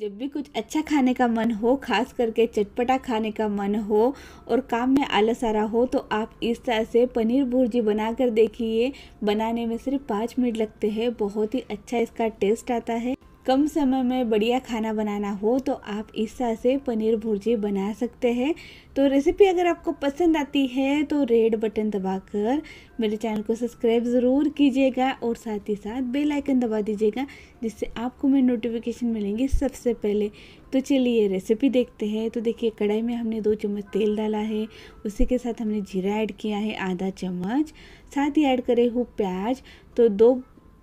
जब भी कुछ अच्छा खाने का मन हो खास करके चटपटा खाने का मन हो और काम में आलस आ रहा हो तो आप इस तरह से पनीर भुर्जी बना कर देखिए बनाने में सिर्फ पाँच मिनट लगते हैं बहुत ही अच्छा इसका टेस्ट आता है कम समय में बढ़िया खाना बनाना हो तो आप इस तरह से पनीर भुर्जी बना सकते हैं तो रेसिपी अगर आपको पसंद आती है तो रेड बटन दबाकर मेरे चैनल को सब्सक्राइब ज़रूर कीजिएगा और साथ ही साथ बेल आइकन दबा दीजिएगा जिससे आपको मेरे नोटिफिकेशन मिलेंगे सबसे पहले तो चलिए रेसिपी देखते हैं तो देखिए कढ़ाई में हमने दो चम्मच तेल डाला है उसी के साथ हमने जीरा ऐड किया है आधा चम्मच साथ ही ऐड करे हूँ प्याज तो दो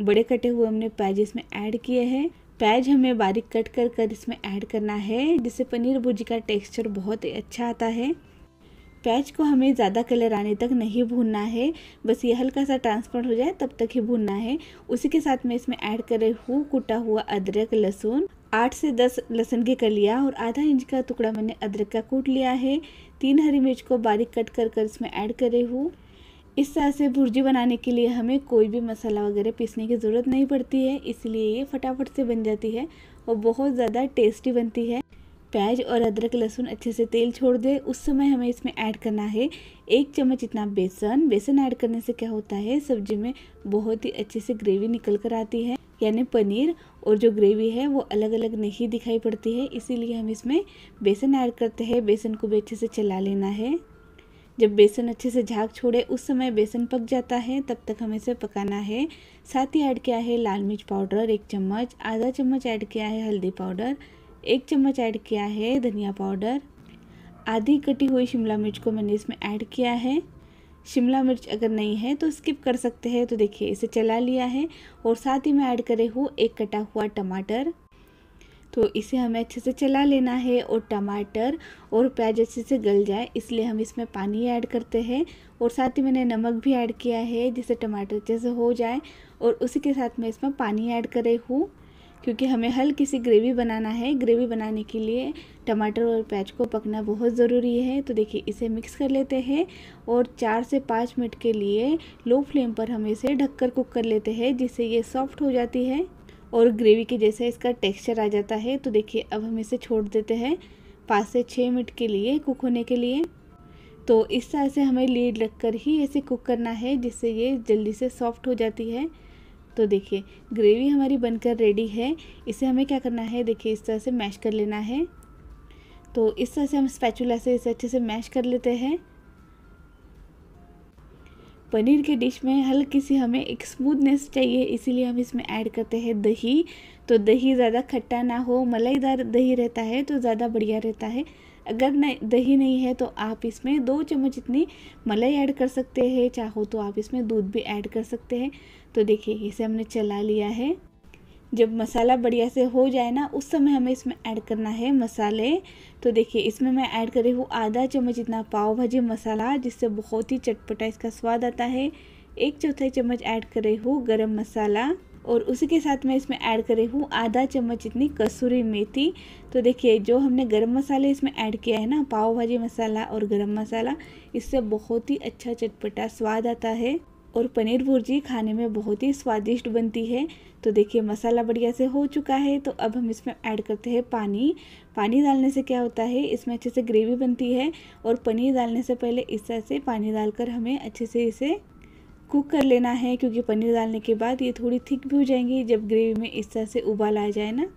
बड़े कटे हुए हमने प्याज इसमें ऐड किए हैं प्याज हमें बारीक कट कर कर इसमें ऐड करना है जिससे पनीर भुर्जी का टेक्सचर बहुत अच्छा आता है प्याज को हमें ज़्यादा कलर आने तक नहीं भूनना है बस ये हल्का सा ट्रांसफर हो जाए तब तक ही भूनना है उसी के साथ मैं इसमें ऐड रही हूँ कुटा हुआ अदरक लहसुन आठ से दस लहसुन के कलिया और आधा इंच का टुकड़ा मैंने अदरक का कूट लिया है तीन हरी मिर्च को बारीक कट कर कर इसमें ऐड रही हूँ इस तरह से भुर्जी बनाने के लिए हमें कोई भी मसाला वगैरह पीसने की ज़रूरत नहीं पड़ती है इसलिए ये फटाफट से बन जाती है और बहुत ज़्यादा टेस्टी बनती है प्याज और अदरक लहसुन अच्छे से तेल छोड़ दे उस समय हमें इसमें ऐड करना है एक चम्मच इतना बेसन बेसन ऐड करने से क्या होता है सब्जी में बहुत ही अच्छे से ग्रेवी निकल कर आती है यानी पनीर और जो ग्रेवी है वो अलग अलग नहीं दिखाई पड़ती है इसीलिए हम इसमें बेसन ऐड करते हैं बेसन को भी अच्छे से चला लेना है जब बेसन अच्छे से झाग छोड़े उस समय बेसन पक जाता है तब तक हमें इसे पकाना है साथ ही ऐड किया है लाल मिर्च पाउडर एक चम्मच आधा चम्मच ऐड किया है हल्दी पाउडर एक चम्मच ऐड किया है धनिया पाउडर आधी कटी हुई शिमला मिर्च को मैंने इसमें ऐड किया है शिमला मिर्च अगर नहीं है तो स्किप कर सकते हैं तो देखिए इसे चला लिया है और साथ ही मैं ऐड करे हूँ एक कटा हुआ टमाटर तो इसे हमें अच्छे से चला लेना है और टमाटर और प्याज अच्छे से गल जाए इसलिए हम इसमें पानी ऐड करते हैं और साथ ही मैंने नमक भी ऐड किया है जिससे टमाटर अच्छे से हो जाए और उसी के साथ मैं इसमें पानी ऐड कर रही हूँ क्योंकि हमें हल्की सी ग्रेवी बनाना है ग्रेवी बनाने के लिए टमाटर और प्याज को पकना बहुत ज़रूरी है तो देखिए इसे मिक्स कर लेते हैं और चार से पाँच मिनट के लिए लो फ्लेम पर हम इसे ढककर कुक कर लेते हैं जिससे ये सॉफ्ट हो जाती है और ग्रेवी के जैसा इसका टेक्सचर आ जाता है तो देखिए अब हम इसे छोड़ देते हैं पाँच से छः मिनट के लिए कुक होने के लिए तो इस तरह से हमें लीड रख कर ही ऐसे कुक करना है जिससे ये जल्दी से सॉफ्ट हो जाती है तो देखिए ग्रेवी हमारी बनकर रेडी है इसे हमें क्या करना है देखिए इस तरह से मैश कर लेना है तो इस तरह से हम स्पैचुला से इसे अच्छे से मैश कर लेते हैं पनीर की डिश में हल्की सी हमें एक स्मूथनेस चाहिए इसीलिए हम इसमें ऐड करते हैं दही तो दही ज़्यादा खट्टा ना हो मलाईदार दही रहता है तो ज़्यादा बढ़िया रहता है अगर नहीं दही नहीं है तो आप इसमें दो चम्मच इतनी मलाई ऐड कर सकते हैं चाहो तो आप इसमें दूध भी ऐड कर सकते हैं तो देखिए इसे हमने चला लिया है जब मसाला बढ़िया से हो जाए ना उस समय हमें इसमें ऐड करना है मसाले तो देखिए इसमें मैं ऐड कर रही हूँ आधा चम्मच इतना पाव भाजी मसाला जिससे बहुत ही चटपटा इसका स्वाद आता है एक चौथाई चम्मच ऐड कर रही हूँ गर्म मसाला और उसी के साथ मैं इसमें ऐड कर रही हूँ आधा चम्मच इतनी कसूरी मेथी तो देखिए जो हमने गरम मसाले इसमें ऐड किया है ना पाव भाजी मसाला और गरम मसाला इससे बहुत ही अच्छा चटपटा स्वाद आता है और पनीर भुर्जी खाने में बहुत ही स्वादिष्ट बनती है तो देखिए मसाला बढ़िया से हो चुका है तो अब हम इसमें ऐड करते हैं पानी पानी डालने से क्या होता है इसमें अच्छे से ग्रेवी बनती है और पनीर डालने से पहले इस तरह से पानी डालकर हमें अच्छे से इसे कुक कर लेना है क्योंकि पनीर डालने के बाद ये थोड़ी थिक भी हो जाएंगी जब ग्रेवी में इस तरह से उबाल आ जाए ना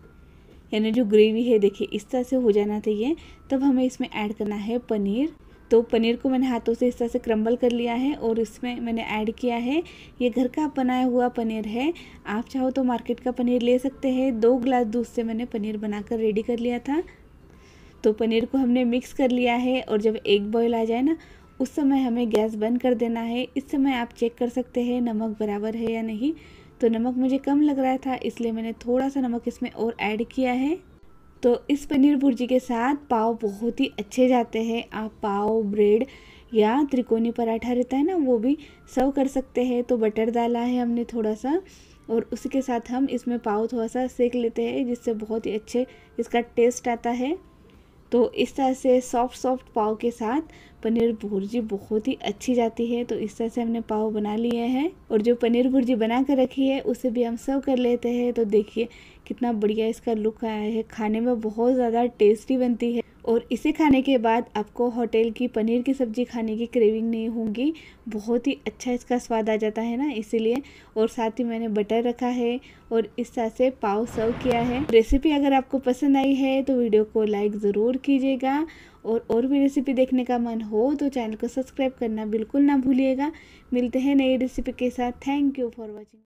यानी जो ग्रेवी है देखिए इस तरह से हो जाना चाहिए तब हमें इसमें ऐड करना है पनीर तो पनीर को मैंने हाथों से इस तरह से क्रम्बल कर लिया है और इसमें मैंने ऐड किया है ये घर का बनाया हुआ पनीर है आप चाहो तो मार्केट का पनीर ले सकते हैं दो ग्लास दूध से मैंने पनीर बनाकर रेडी कर लिया था तो पनीर को हमने मिक्स कर लिया है और जब एक बॉयल आ जाए ना उस समय हमें गैस बंद कर देना है इस समय आप चेक कर सकते हैं नमक बराबर है या नहीं तो नमक मुझे कम लग रहा था इसलिए मैंने थोड़ा सा नमक इसमें और ऐड किया है तो इस पनीर भुर्जी के साथ पाव बहुत ही अच्छे जाते हैं आप पाव ब्रेड या त्रिकोणी पराठा रहता है ना वो भी सर्व कर सकते हैं तो बटर डाला है हमने थोड़ा सा और उसके साथ हम इसमें पाव थोड़ा सा सेक लेते हैं जिससे बहुत ही अच्छे इसका टेस्ट आता है तो इस तरह से सॉफ्ट सॉफ्ट पाव के साथ पनीर भुर्जी बहुत ही अच्छी जाती है तो इस तरह से हमने पाव बना लिए हैं और जो पनीर भुर्जी बना कर रखी है उसे भी हम सर्व कर लेते हैं तो देखिए कितना बढ़िया इसका लुक आया है खाने में बहुत ज़्यादा टेस्टी बनती है और इसे खाने के बाद आपको होटल की पनीर की सब्ज़ी खाने की क्रेविंग नहीं होगी बहुत ही अच्छा इसका स्वाद आ जाता है ना इसीलिए और साथ ही मैंने बटर रखा है और इस तरह से पाव सर्व किया है रेसिपी अगर आपको पसंद आई है तो वीडियो को लाइक ज़रूर कीजिएगा और और भी रेसिपी देखने का मन हो तो चैनल को सब्सक्राइब करना बिल्कुल ना भूलिएगा मिलते हैं नई रेसिपी के साथ थैंक यू फॉर वॉचिंग